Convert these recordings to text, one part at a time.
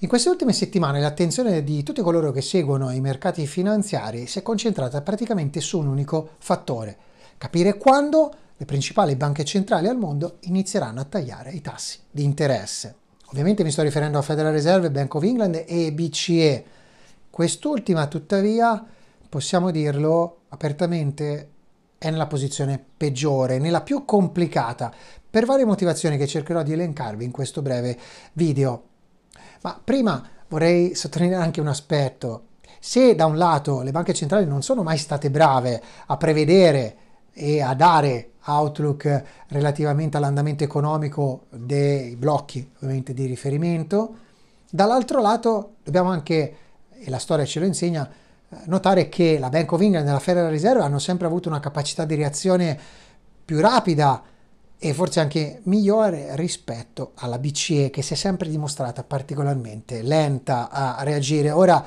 In queste ultime settimane l'attenzione di tutti coloro che seguono i mercati finanziari si è concentrata praticamente su un unico fattore, capire quando le principali banche centrali al mondo inizieranno a tagliare i tassi di interesse. Ovviamente mi sto riferendo a Federal Reserve, Bank of England e BCE. Quest'ultima tuttavia, possiamo dirlo apertamente, è nella posizione peggiore, nella più complicata, per varie motivazioni che cercherò di elencarvi in questo breve video. Ma prima vorrei sottolineare anche un aspetto. Se da un lato le banche centrali non sono mai state brave a prevedere e a dare outlook relativamente all'andamento economico dei blocchi ovviamente di riferimento, dall'altro lato dobbiamo anche, e la storia ce lo insegna, notare che la Bank of England e la Federal Reserve hanno sempre avuto una capacità di reazione più rapida e forse anche migliore rispetto alla BCE che si è sempre dimostrata particolarmente lenta a reagire. Ora,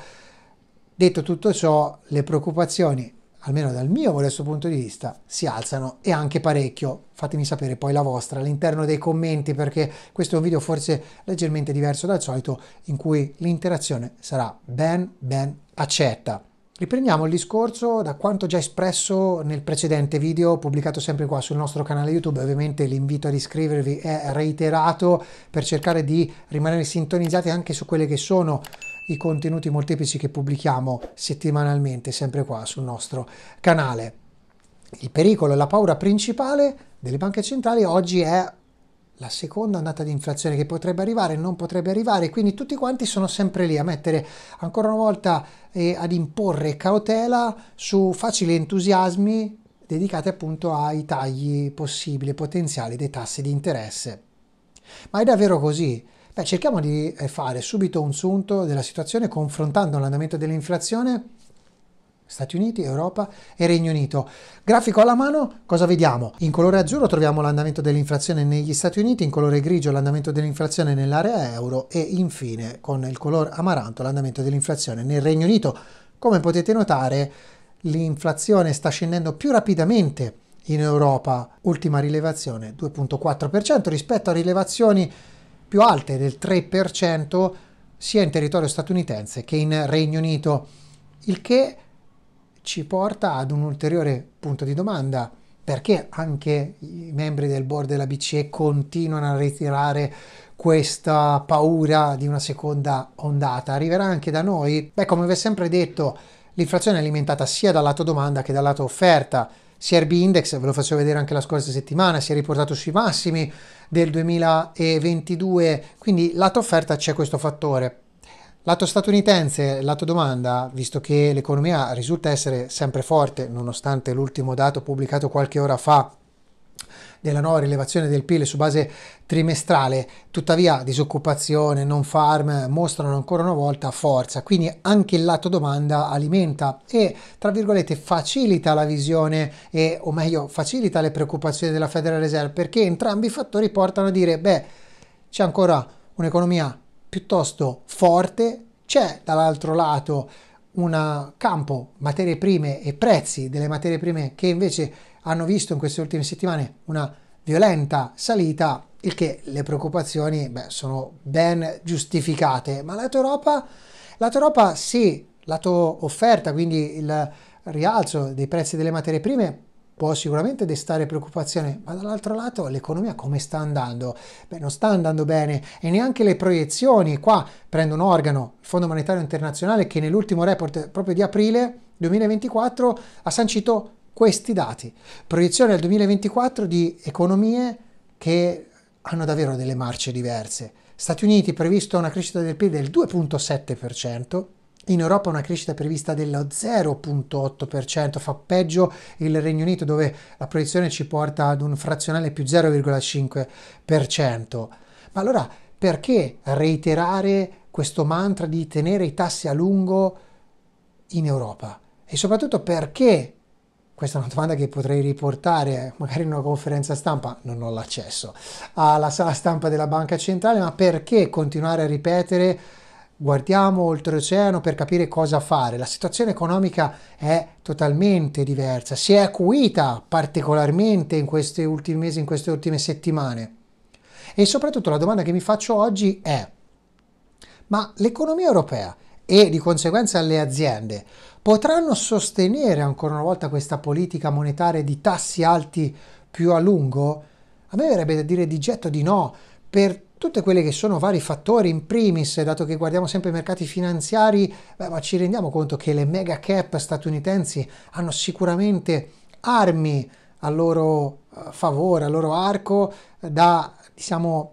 detto tutto ciò, le preoccupazioni, almeno dal mio modesto punto di vista, si alzano e anche parecchio. Fatemi sapere poi la vostra all'interno dei commenti perché questo è un video forse leggermente diverso dal solito in cui l'interazione sarà ben ben accetta. Riprendiamo il discorso da quanto già espresso nel precedente video pubblicato sempre qua sul nostro canale YouTube, ovviamente l'invito ad iscrivervi è reiterato per cercare di rimanere sintonizzati anche su quelli che sono i contenuti molteplici che pubblichiamo settimanalmente sempre qua sul nostro canale. Il pericolo e la paura principale delle banche centrali oggi è la seconda ondata di inflazione che potrebbe arrivare, non potrebbe arrivare, quindi tutti quanti sono sempre lì a mettere ancora una volta eh, ad imporre cautela su facili entusiasmi dedicati appunto ai tagli possibili e potenziali dei tassi di interesse. Ma è davvero così? Beh, cerchiamo di eh, fare subito un sunto della situazione confrontando l'andamento dell'inflazione Stati Uniti, Europa e Regno Unito. Grafico alla mano, cosa vediamo? In colore azzurro troviamo l'andamento dell'inflazione negli Stati Uniti, in colore grigio l'andamento dell'inflazione nell'area euro e infine con il colore amaranto l'andamento dell'inflazione nel Regno Unito. Come potete notare, l'inflazione sta scendendo più rapidamente in Europa, ultima rilevazione 2.4% rispetto a rilevazioni più alte del 3% sia in territorio statunitense che in Regno Unito, il che ci porta ad un ulteriore punto di domanda. Perché anche i membri del board della BCE continuano a ritirare questa paura di una seconda ondata? Arriverà anche da noi? Beh, come vi ho sempre detto, l'inflazione è alimentata sia dal lato domanda che dal lato offerta. CRB Index, ve lo faccio vedere anche la scorsa settimana, si è riportato sui massimi del 2022, quindi lato offerta c'è questo fattore. Lato statunitense, lato domanda, visto che l'economia risulta essere sempre forte, nonostante l'ultimo dato pubblicato qualche ora fa della nuova rilevazione del PIL su base trimestrale, tuttavia disoccupazione, non farm mostrano ancora una volta forza, quindi anche il lato domanda alimenta e tra virgolette facilita la visione e o meglio facilita le preoccupazioni della Federal Reserve perché entrambi i fattori portano a dire beh c'è ancora un'economia piuttosto forte, c'è dall'altro lato un campo materie prime e prezzi delle materie prime che invece hanno visto in queste ultime settimane una violenta salita, il che le preoccupazioni beh, sono ben giustificate, ma lato Europa, lato Europa sì, lato offerta, quindi il rialzo dei prezzi delle materie prime può sicuramente destare preoccupazione, ma dall'altro lato l'economia come sta andando? Beh, non sta andando bene e neanche le proiezioni, qua prendo un organo, il Fondo Monetario Internazionale che nell'ultimo report proprio di aprile 2024 ha sancito questi dati, proiezione al 2024 di economie che hanno davvero delle marce diverse. Stati Uniti previsto una crescita del PIL del 2.7%, in Europa una crescita prevista dello 0,8%, fa peggio il Regno Unito dove la proiezione ci porta ad un frazionale più 0,5%. Ma allora perché reiterare questo mantra di tenere i tassi a lungo in Europa? E soprattutto perché questa è una domanda che potrei riportare eh, magari in una conferenza stampa, non ho l'accesso alla sala stampa della Banca Centrale, ma perché continuare a ripetere guardiamo oltreoceano per capire cosa fare. La situazione economica è totalmente diversa, si è acuita particolarmente in questi ultimi mesi, in queste ultime settimane. E soprattutto la domanda che mi faccio oggi è, ma l'economia europea e di conseguenza le aziende potranno sostenere ancora una volta questa politica monetaria di tassi alti più a lungo? A me verrebbe da dire di getto di no, per tutti quelli che sono vari fattori, in primis, dato che guardiamo sempre i mercati finanziari, beh, ma ci rendiamo conto che le mega cap statunitensi hanno sicuramente armi a loro eh, favore, al loro arco, eh, da diciamo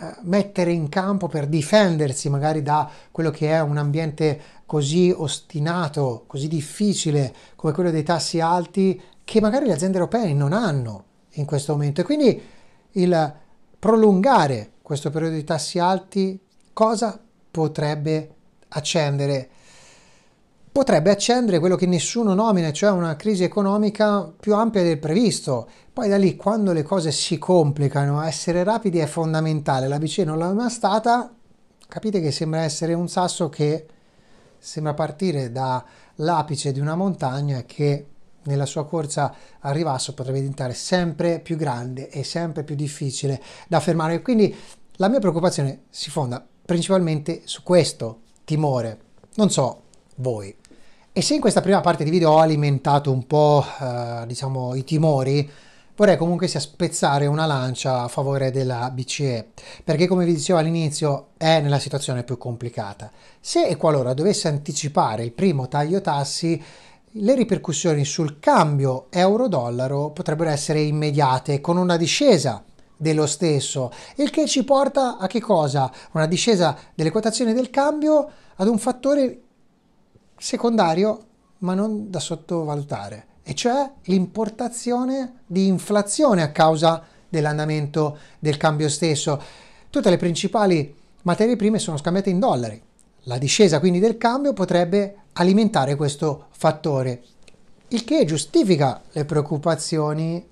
eh, mettere in campo per difendersi magari da quello che è un ambiente così ostinato, così difficile come quello dei tassi alti che magari le aziende europee non hanno in questo momento e quindi il prolungare questo periodo di tassi alti, cosa potrebbe accendere? Potrebbe accendere quello che nessuno nomina, cioè una crisi economica più ampia del previsto. Poi da lì, quando le cose si complicano, essere rapidi è fondamentale. La BCE non l'ha mai stata, capite che sembra essere un sasso che sembra partire dall'apice di una montagna che nella sua corsa al ribasso potrebbe diventare sempre più grande e sempre più difficile da fermare. Quindi la mia preoccupazione si fonda principalmente su questo timore. Non so voi. E se in questa prima parte di video ho alimentato un po', eh, diciamo, i timori, vorrei comunque sia spezzare una lancia a favore della BCE, perché come vi dicevo all'inizio è nella situazione più complicata. Se e qualora dovesse anticipare il primo taglio tassi, le ripercussioni sul cambio euro-dollaro potrebbero essere immediate con una discesa dello stesso, il che ci porta a che cosa? Una discesa delle quotazioni del cambio ad un fattore secondario ma non da sottovalutare, e cioè l'importazione di inflazione a causa dell'andamento del cambio stesso. Tutte le principali materie prime sono scambiate in dollari. La discesa quindi del cambio potrebbe alimentare questo fattore, il che giustifica le preoccupazioni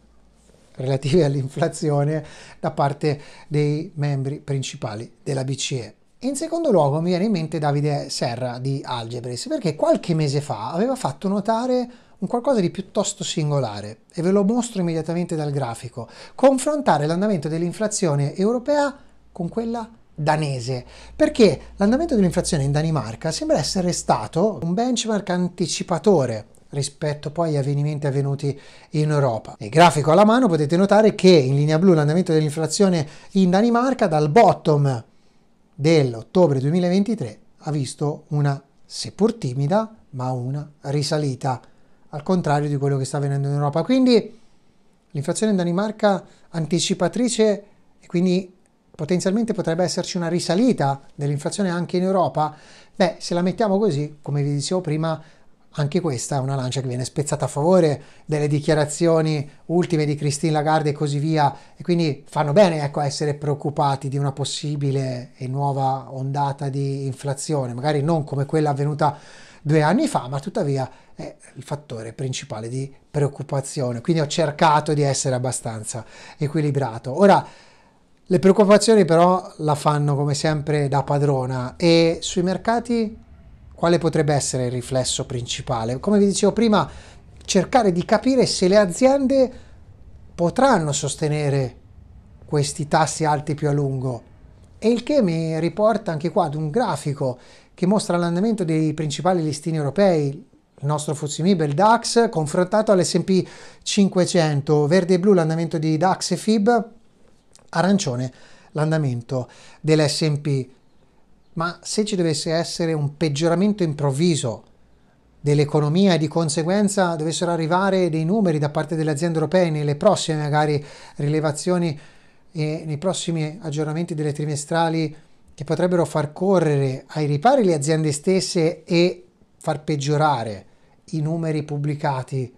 relativi all'inflazione da parte dei membri principali della BCE. In secondo luogo mi viene in mente Davide Serra di Algebris, perché qualche mese fa aveva fatto notare un qualcosa di piuttosto singolare e ve lo mostro immediatamente dal grafico. Confrontare l'andamento dell'inflazione europea con quella danese, perché l'andamento dell'inflazione in Danimarca sembra essere stato un benchmark anticipatore rispetto poi agli avvenimenti avvenuti in Europa. Il grafico alla mano potete notare che in linea blu l'andamento dell'inflazione in Danimarca dal bottom dell'ottobre 2023 ha visto una, seppur timida, ma una risalita, al contrario di quello che sta avvenendo in Europa. Quindi l'inflazione in Danimarca anticipatrice e quindi potenzialmente potrebbe esserci una risalita dell'inflazione anche in Europa? Beh, se la mettiamo così, come vi dicevo prima, anche questa è una lancia che viene spezzata a favore delle dichiarazioni ultime di Christine Lagarde e così via. E quindi fanno bene ecco, a essere preoccupati di una possibile e nuova ondata di inflazione, magari non come quella avvenuta due anni fa, ma tuttavia è il fattore principale di preoccupazione. Quindi ho cercato di essere abbastanza equilibrato. Ora, le preoccupazioni però la fanno come sempre da padrona e sui mercati quale potrebbe essere il riflesso principale? Come vi dicevo prima, cercare di capire se le aziende potranno sostenere questi tassi alti più a lungo. E il che mi riporta anche qua ad un grafico che mostra l'andamento dei principali listini europei, il nostro FTSE il DAX, confrontato all'S&P 500, verde e blu l'andamento di DAX e FIB, arancione l'andamento dell'S&P 500 ma se ci dovesse essere un peggioramento improvviso dell'economia e di conseguenza dovessero arrivare dei numeri da parte delle aziende europee nelle prossime magari rilevazioni e nei prossimi aggiornamenti delle trimestrali che potrebbero far correre ai ripari le aziende stesse e far peggiorare i numeri pubblicati.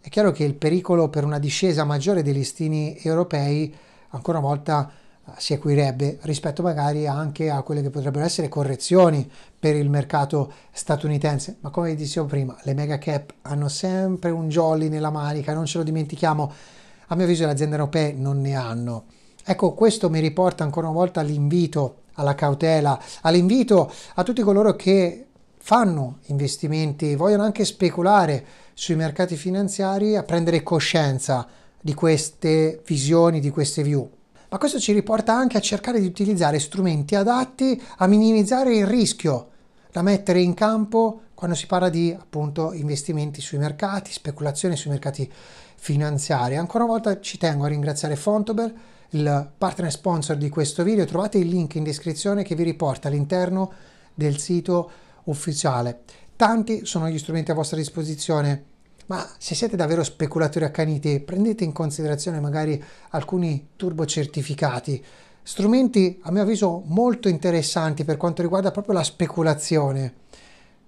È chiaro che il pericolo per una discesa maggiore dei listini europei ancora una volta si seguirebbe rispetto magari anche a quelle che potrebbero essere correzioni per il mercato statunitense. Ma come vi dicevo prima, le mega cap hanno sempre un jolly nella manica, non ce lo dimentichiamo. A mio avviso le aziende europee non ne hanno. Ecco, questo mi riporta ancora una volta all'invito alla cautela, all'invito a tutti coloro che fanno investimenti, vogliono anche speculare sui mercati finanziari a prendere coscienza di queste visioni, di queste view ma questo ci riporta anche a cercare di utilizzare strumenti adatti a minimizzare il rischio da mettere in campo quando si parla di appunto investimenti sui mercati, speculazione sui mercati finanziari. Ancora una volta ci tengo a ringraziare Fontobel, il partner sponsor di questo video. Trovate il link in descrizione che vi riporta all'interno del sito ufficiale. Tanti sono gli strumenti a vostra disposizione ma se siete davvero speculatori accaniti, prendete in considerazione magari alcuni turbo certificati. strumenti a mio avviso molto interessanti per quanto riguarda proprio la speculazione.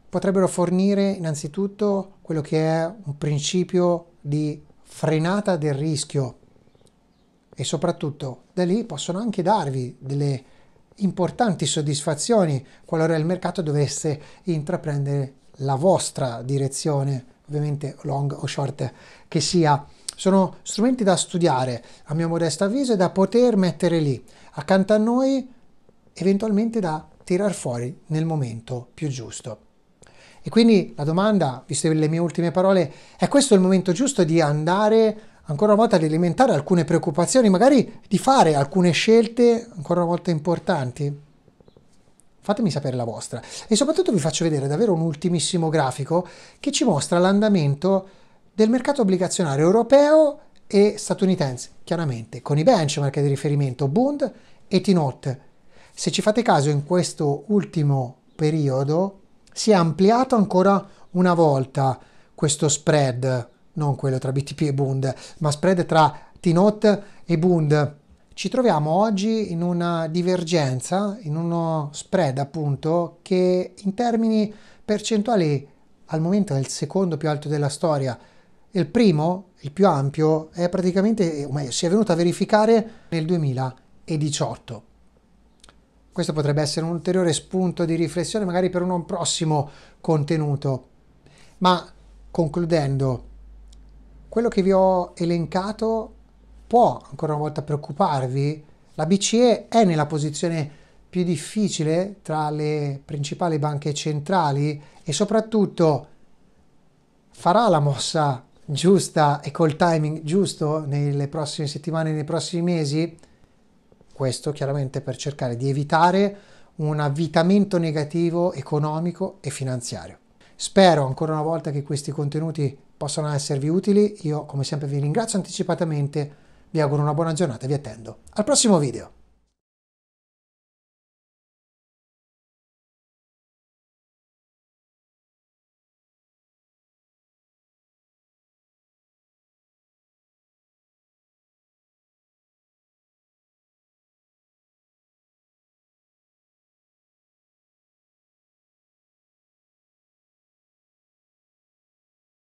Potrebbero fornire innanzitutto quello che è un principio di frenata del rischio e soprattutto da lì possono anche darvi delle importanti soddisfazioni qualora il mercato dovesse intraprendere la vostra direzione ovviamente long o short che sia, sono strumenti da studiare a mio modesto avviso e da poter mettere lì accanto a noi, eventualmente da tirar fuori nel momento più giusto. E quindi la domanda, viste le mie ultime parole, è questo il momento giusto di andare ancora una volta ad alimentare alcune preoccupazioni, magari di fare alcune scelte ancora una volta importanti? fatemi sapere la vostra. E soprattutto vi faccio vedere davvero un ultimissimo grafico che ci mostra l'andamento del mercato obbligazionario europeo e statunitense, chiaramente, con i benchmark di riferimento Bund e T-Not. Se ci fate caso, in questo ultimo periodo si è ampliato ancora una volta questo spread, non quello tra BTP e Bund, ma spread tra T-Not e Bund ci troviamo oggi in una divergenza, in uno spread appunto, che in termini percentuali al momento è il secondo più alto della storia. Il primo, il più ampio, è praticamente, o meglio, si è venuto a verificare nel 2018. Questo potrebbe essere un ulteriore spunto di riflessione magari per un prossimo contenuto. Ma concludendo, quello che vi ho elencato può ancora una volta preoccuparvi, la BCE è nella posizione più difficile tra le principali banche centrali e soprattutto farà la mossa giusta e col timing giusto nelle prossime settimane, nei prossimi mesi? Questo chiaramente per cercare di evitare un avvitamento negativo economico e finanziario. Spero ancora una volta che questi contenuti possano esservi utili. Io come sempre vi ringrazio anticipatamente vi auguro una buona giornata e vi attendo al prossimo video.